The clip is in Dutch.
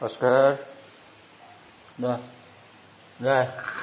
Oscar. Nah. Nah.